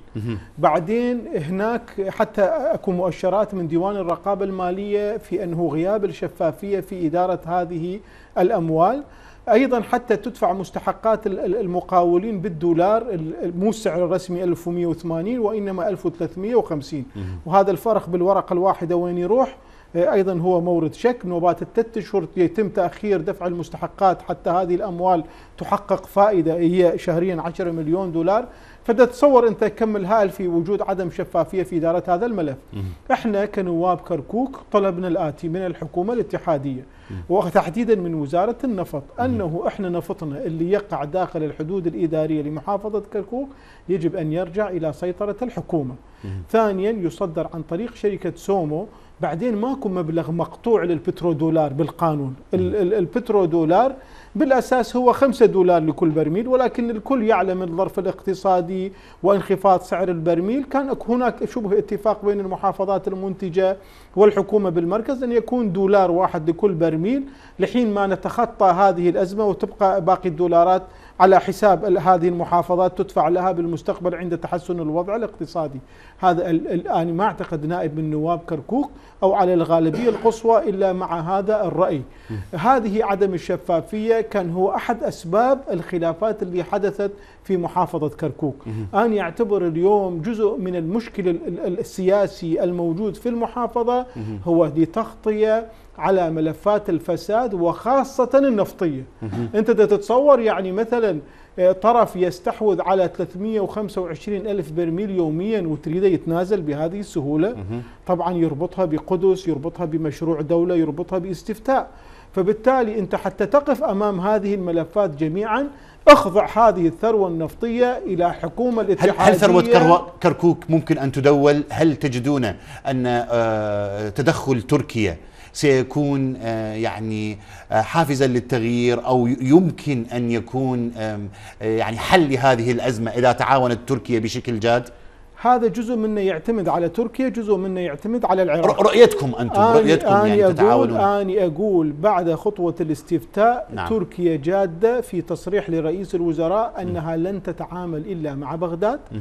بعدين هناك حتى اكو مؤشرات من ديوان الرقابه الماليه في انه غياب الشفافيه في اداره هذه الاموال ايضا حتى تدفع مستحقات المقاولين بالدولار مو السعر الرسمي 1180 وانما 1350 وهذا الفرق بالورقه الواحده وين يروح؟ أيضا هو مورد شك نوبات الثلاث أشهر يتم تأخير دفع المستحقات حتى هذه الأموال تحقق فائدة هي شهريا 10 مليون دولار فتتصور أنت كم الهائل في وجود عدم شفافية في إدارة هذا الملف إحنا كنواب كركوك طلبنا الآتي من الحكومة الاتحادية وتحديدا من وزارة النفط أنه إحنا نفطنا اللي يقع داخل الحدود الإدارية لمحافظة كركوك يجب أن يرجع إلى سيطرة الحكومة ثانيا يصدر عن طريق شركة سومو بعدين ماكو مبلغ مقطوع للبترو دولار بالقانون البترو دولار بالأساس هو خمسة دولار لكل برميل ولكن الكل يعلم الظرف الاقتصادي وانخفاض سعر البرميل كان هناك شبه اتفاق بين المحافظات المنتجة والحكومة بالمركز أن يكون دولار واحد لكل برميل لحين ما نتخطى هذه الأزمة وتبقى باقي الدولارات على حساب هذه المحافظات تدفع لها بالمستقبل عند تحسن الوضع الاقتصادي هذا الآن ما اعتقد نائب من نواب كركوك أو على الغالبية القصوى إلا مع هذا الرأي هذه عدم الشفافية كان هو أحد أسباب الخلافات اللي حدثت في محافظة كركوك أنا أعتبر اليوم جزء من المشكل السياسي الموجود في المحافظة هو لتغطية على ملفات الفساد وخاصة النفطية أنت تتصور يعني مثلا آه، طرف يستحوذ على 325 ألف برميل يوميا وتريده يتنازل بهذه السهولة طبعا يربطها بقدس يربطها بمشروع دولة يربطها باستفتاء فبالتالي أنت حتى تقف أمام هذه الملفات جميعا اخضع هذه الثروة النفطية إلى حكومة الاتحادية هل, هل ثروة كركوك ممكن أن تدول هل تجدون أن آه، تدخل تركيا سيكون آه، يعني آه، حافزا للتغيير أو يمكن أن يكون آه، يعني حل هذه الأزمة إذا تعاونت تركيا بشكل جاد هذا جزء منه يعتمد على تركيا جزء منه يعتمد على العراق رؤيتكم أنتم آني رؤيتكم يعني آني يعني أقول تتعاونون أنا أقول بعد خطوة الاستفتاء نعم. تركيا جادة في تصريح لرئيس الوزراء أنها م. لن تتعامل إلا مع بغداد م.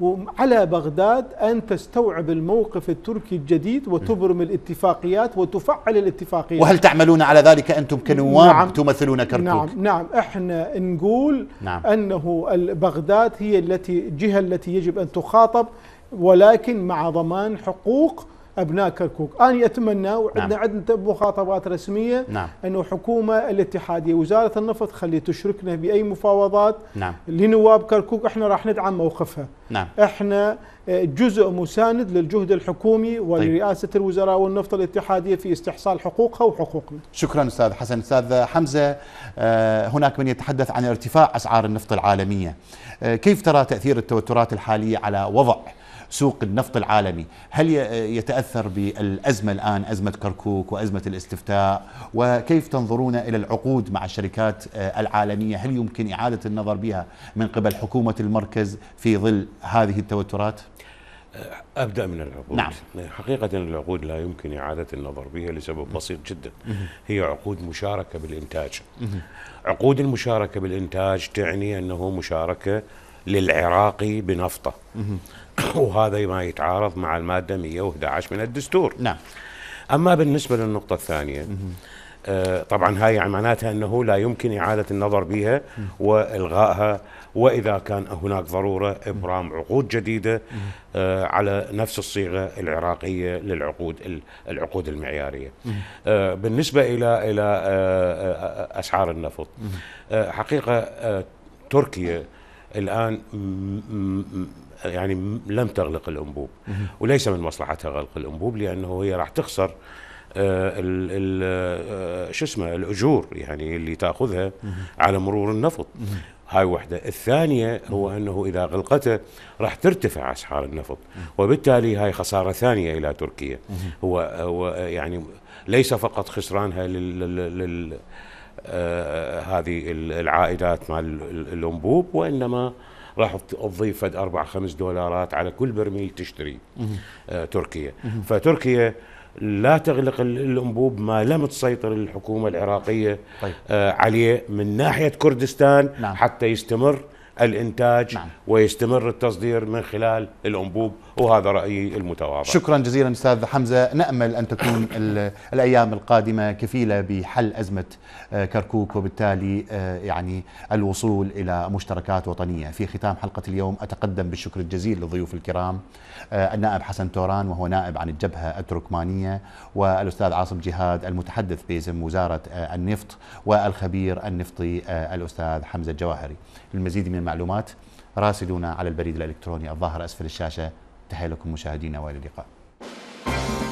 وعلى بغداد أن تستوعب الموقف التركي الجديد وتبرم الاتفاقيات وتفعل الاتفاقيات وهل تعملون على ذلك أنتم كنواب نعم تمثلون كركوك نعم نعم احنا نقول نعم. أنه بغداد هي التي الجهة التي يجب أن تخاطب فقط ولكن مع ضمان حقوق ابناء كركوك، انا اتمنى وعندنا نعم. عندنا مخاطبات رسميه نعم. انه الحكومه الاتحاديه وزاره النفط خلي تشركنا باي مفاوضات نعم. لنواب كركوك احنا راح ندعم موقفها. نعم. احنا جزء مساند للجهد الحكومي طيب. ولرئاسة طيب. الوزراء والنفط الاتحادية في استحصال حقوقها وحقوقنا شكرا أستاذ حسن أستاذ حمزة آه، هناك من يتحدث عن ارتفاع أسعار النفط العالمية آه، كيف ترى تأثير التوترات الحالية على وضع سوق النفط العالمي هل يتأثر بالأزمة الآن أزمة كركوك وأزمة الاستفتاء وكيف تنظرون إلى العقود مع الشركات آه، العالمية هل يمكن إعادة النظر بها من قبل حكومة المركز في ظل هذه التوترات؟ آه، ابدا من العقود نعم. آه، حقيقه العقود لا يمكن اعاده النظر بها لسبب بسيط جدا هي عقود مشاركه بالانتاج عقود المشاركه بالانتاج تعني انه مشاركه للعراقي بنفطه وهذا ما يتعارض مع المادة 111 من الدستور نعم أما بالنسبة للنقطة الثانية آه طبعا هاي يعني معناتها أنه لا يمكن إعادة النظر بها وإلغائها وإذا كان هناك ضرورة إبرام عقود جديدة آه على نفس الصيغة العراقية للعقود العقود المعيارية آه بالنسبة إلى إلى آه، آه، أسعار النفط آه، حقيقة تركيا الآن يعني لم تغلق الانبوب وليس من مصلحتها غلق الانبوب لانه هي راح تخسر آه، آه، شو اسمه الاجور يعني اللي تاخذها على مرور النفط هاي وحده الثانيه هو انه اذا غلقته راح ترتفع اسعار النفط وبالتالي هاي خساره ثانيه الى تركيا هو هو يعني ليس فقط خسرانها لل, لل, لل آه هذه العائدات مع الانبوب وانما راح تضيف أربع خمس دولارات على كل برميل تشتري آه تركيا فتركيا لا تغلق الانبوب ما لم تسيطر الحكومه العراقيه طيب. آه عليه من ناحيه كردستان نعم. حتى يستمر الإنتاج نعم. ويستمر التصدير من خلال الأنبوب وهذا رأيي المتواضع شكرا جزيلا أستاذ حمزة نأمل أن تكون الأيام القادمة كفيلة بحل أزمة آه، كركوك وبالتالي آه، يعني الوصول إلى مشتركات وطنية في ختام حلقة اليوم أتقدم بالشكر الجزيل للضيوف الكرام آه، النائب حسن توران وهو نائب عن الجبهة التركمانية والأستاذ عاصم جهاد المتحدث باسم وزارة النفط والخبير النفطي الأستاذ حمزة الجواهري للمزيد من المعلومات راسلونا على البريد الإلكتروني الظاهر أسفل الشاشة تحية لكم مشاهدينا وإلى اللقاء